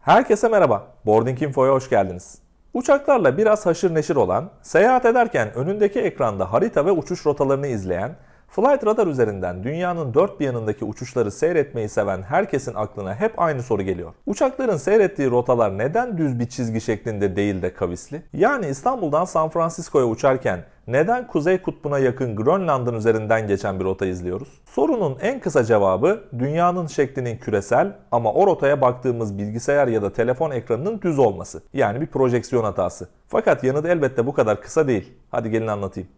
Herkese merhaba, Boarding Info'ya hoş geldiniz. Uçaklarla biraz haşır neşir olan, seyahat ederken önündeki ekranda harita ve uçuş rotalarını izleyen Flight Radar üzerinden dünyanın dört bir yanındaki uçuşları seyretmeyi seven herkesin aklına hep aynı soru geliyor. Uçakların seyrettiği rotalar neden düz bir çizgi şeklinde değil de kavisli? Yani İstanbul'dan San Francisco'ya uçarken neden Kuzey Kutbu'na yakın Grönland'ın üzerinden geçen bir rota izliyoruz? Sorunun en kısa cevabı dünyanın şeklinin küresel ama o rotaya baktığımız bilgisayar ya da telefon ekranının düz olması. Yani bir projeksiyon hatası. Fakat yanıt elbette bu kadar kısa değil. Hadi gelin anlatayım.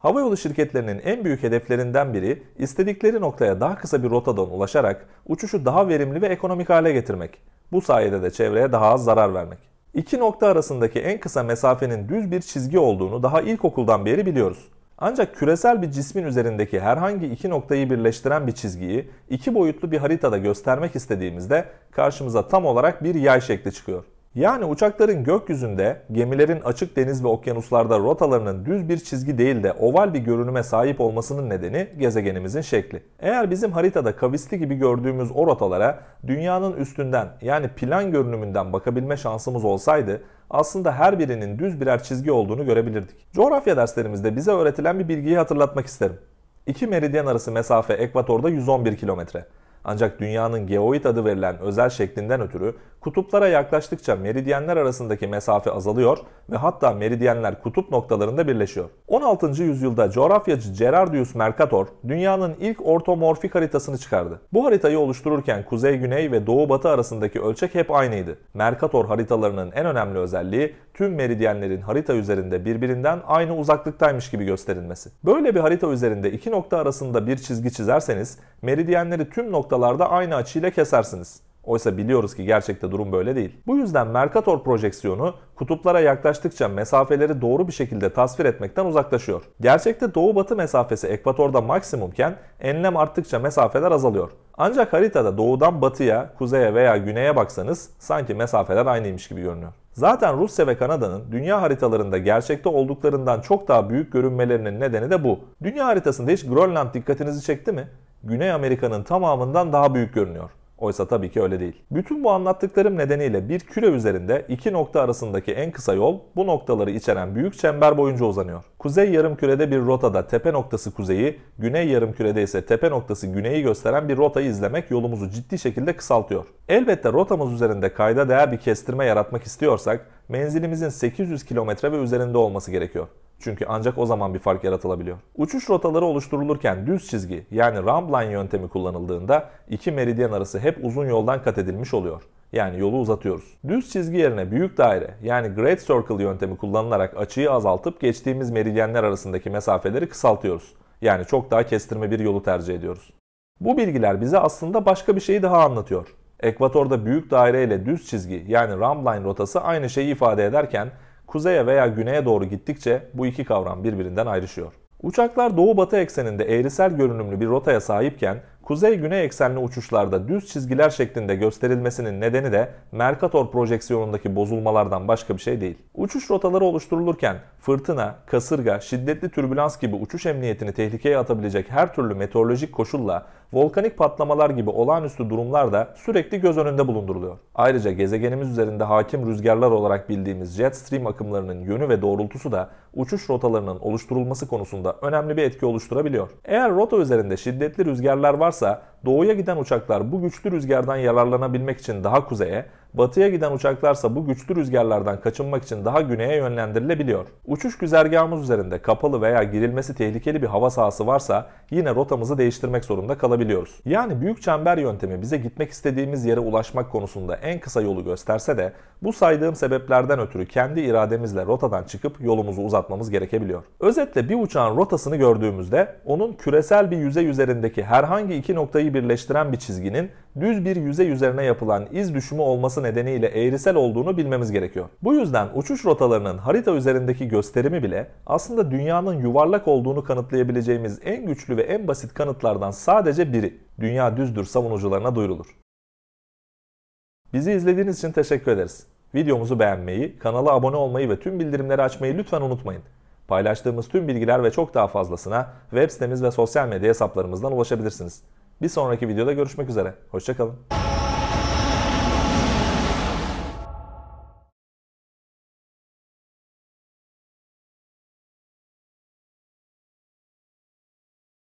Havayolu şirketlerinin en büyük hedeflerinden biri istedikleri noktaya daha kısa bir rotadan ulaşarak uçuşu daha verimli ve ekonomik hale getirmek. Bu sayede de çevreye daha az zarar vermek. İki nokta arasındaki en kısa mesafenin düz bir çizgi olduğunu daha ilkokuldan beri biliyoruz. Ancak küresel bir cismin üzerindeki herhangi iki noktayı birleştiren bir çizgiyi iki boyutlu bir haritada göstermek istediğimizde karşımıza tam olarak bir yay şekli çıkıyor. Yani uçakların gökyüzünde, gemilerin açık deniz ve okyanuslarda rotalarının düz bir çizgi değil de oval bir görünüme sahip olmasının nedeni gezegenimizin şekli. Eğer bizim haritada kavisli gibi gördüğümüz o rotalara dünyanın üstünden yani plan görünümünden bakabilme şansımız olsaydı aslında her birinin düz birer çizgi olduğunu görebilirdik. Coğrafya derslerimizde bize öğretilen bir bilgiyi hatırlatmak isterim. İki meridyen arası mesafe ekvatorda 111 kilometre. Ancak dünyanın geoid adı verilen özel şeklinden ötürü kutuplara yaklaştıkça meridyenler arasındaki mesafe azalıyor ve hatta meridyenler kutup noktalarında birleşiyor. 16. yüzyılda coğrafyacı Gerardius Mercator dünyanın ilk ortomorfik haritasını çıkardı. Bu haritayı oluştururken kuzey-güney ve doğu-batı arasındaki ölçek hep aynıydı. Mercator haritalarının en önemli özelliği tüm meridyenlerin harita üzerinde birbirinden aynı uzaklıktaymış gibi gösterilmesi. Böyle bir harita üzerinde iki nokta arasında bir çizgi çizerseniz meridyenleri tüm noktalarda aynı açıyla kesersiniz. Oysa biliyoruz ki gerçekte durum böyle değil. Bu yüzden Mercator projeksiyonu kutuplara yaklaştıkça mesafeleri doğru bir şekilde tasvir etmekten uzaklaşıyor. Gerçekte doğu-batı mesafesi ekvatorda maksimumken enlem arttıkça mesafeler azalıyor. Ancak haritada doğudan batıya, kuzeye veya güneye baksanız sanki mesafeler aynıymış gibi görünüyor. Zaten Rusya ve Kanada'nın dünya haritalarında gerçekte olduklarından çok daha büyük görünmelerinin nedeni de bu. Dünya haritasında hiç Grönland dikkatinizi çekti mi? Güney Amerika'nın tamamından daha büyük görünüyor. Oysa tabii ki öyle değil. Bütün bu anlattıklarım nedeniyle bir küre üzerinde iki nokta arasındaki en kısa yol bu noktaları içeren büyük çember boyunca uzanıyor. Kuzey yarım kürede bir rotada tepe noktası kuzeyi, güney yarım kürede ise tepe noktası güneyi gösteren bir rotayı izlemek yolumuzu ciddi şekilde kısaltıyor. Elbette rotamız üzerinde kayda değer bir kestirme yaratmak istiyorsak menzilimizin 800 kilometre ve üzerinde olması gerekiyor. Çünkü ancak o zaman bir fark yaratılabiliyor. Uçuş rotaları oluşturulurken düz çizgi yani Ramblin yöntemi kullanıldığında iki meridyen arası hep uzun yoldan kat edilmiş oluyor. Yani yolu uzatıyoruz. Düz çizgi yerine büyük daire yani great circle yöntemi kullanılarak açıyı azaltıp geçtiğimiz meridyenler arasındaki mesafeleri kısaltıyoruz. Yani çok daha kestirme bir yolu tercih ediyoruz. Bu bilgiler bize aslında başka bir şeyi daha anlatıyor. Ekvatorda büyük daire ile düz çizgi yani Ramblin rotası aynı şeyi ifade ederken kuzeye veya güneye doğru gittikçe bu iki kavram birbirinden ayrışıyor. Uçaklar doğu-batı ekseninde eğrisel görünümlü bir rotaya sahipken kuzey-güney eksenli uçuşlarda düz çizgiler şeklinde gösterilmesinin nedeni de Mercator projeksiyonundaki bozulmalardan başka bir şey değil. Uçuş rotaları oluşturulurken fırtına, kasırga, şiddetli türbülans gibi uçuş emniyetini tehlikeye atabilecek her türlü meteorolojik koşulla volkanik patlamalar gibi olağanüstü durumlar da sürekli göz önünde bulunduruluyor. Ayrıca gezegenimiz üzerinde hakim rüzgarlar olarak bildiğimiz jet stream akımlarının yönü ve doğrultusu da uçuş rotalarının oluşturulması konusunda önemli bir etki oluşturabiliyor. Eğer rota üzerinde şiddetli rüzgarlar varsa doğuya giden uçaklar bu güçlü rüzgardan yararlanabilmek için daha kuzeye, Batıya giden uçaklarsa bu güçlü rüzgarlardan kaçınmak için daha güneye yönlendirilebiliyor. Uçuş güzergahımız üzerinde kapalı veya girilmesi tehlikeli bir hava sahası varsa yine rotamızı değiştirmek zorunda kalabiliyoruz. Yani büyük çember yöntemi bize gitmek istediğimiz yere ulaşmak konusunda en kısa yolu gösterse de bu saydığım sebeplerden ötürü kendi irademizle rotadan çıkıp yolumuzu uzatmamız gerekebiliyor. Özetle bir uçağın rotasını gördüğümüzde onun küresel bir yüzey üzerindeki herhangi iki noktayı birleştiren bir çizginin düz bir yüzey üzerine yapılan iz düşümü olması olması nedeniyle eğrisel olduğunu bilmemiz gerekiyor. Bu yüzden uçuş rotalarının harita üzerindeki gösterimi bile aslında dünyanın yuvarlak olduğunu kanıtlayabileceğimiz en güçlü ve en basit kanıtlardan sadece biri. Dünya düzdür savunucularına duyurulur. Bizi izlediğiniz için teşekkür ederiz. Videomuzu beğenmeyi, kanala abone olmayı ve tüm bildirimleri açmayı lütfen unutmayın. Paylaştığımız tüm bilgiler ve çok daha fazlasına web sitemiz ve sosyal medya hesaplarımızdan ulaşabilirsiniz. Bir sonraki videoda görüşmek üzere. Hoşçakalın.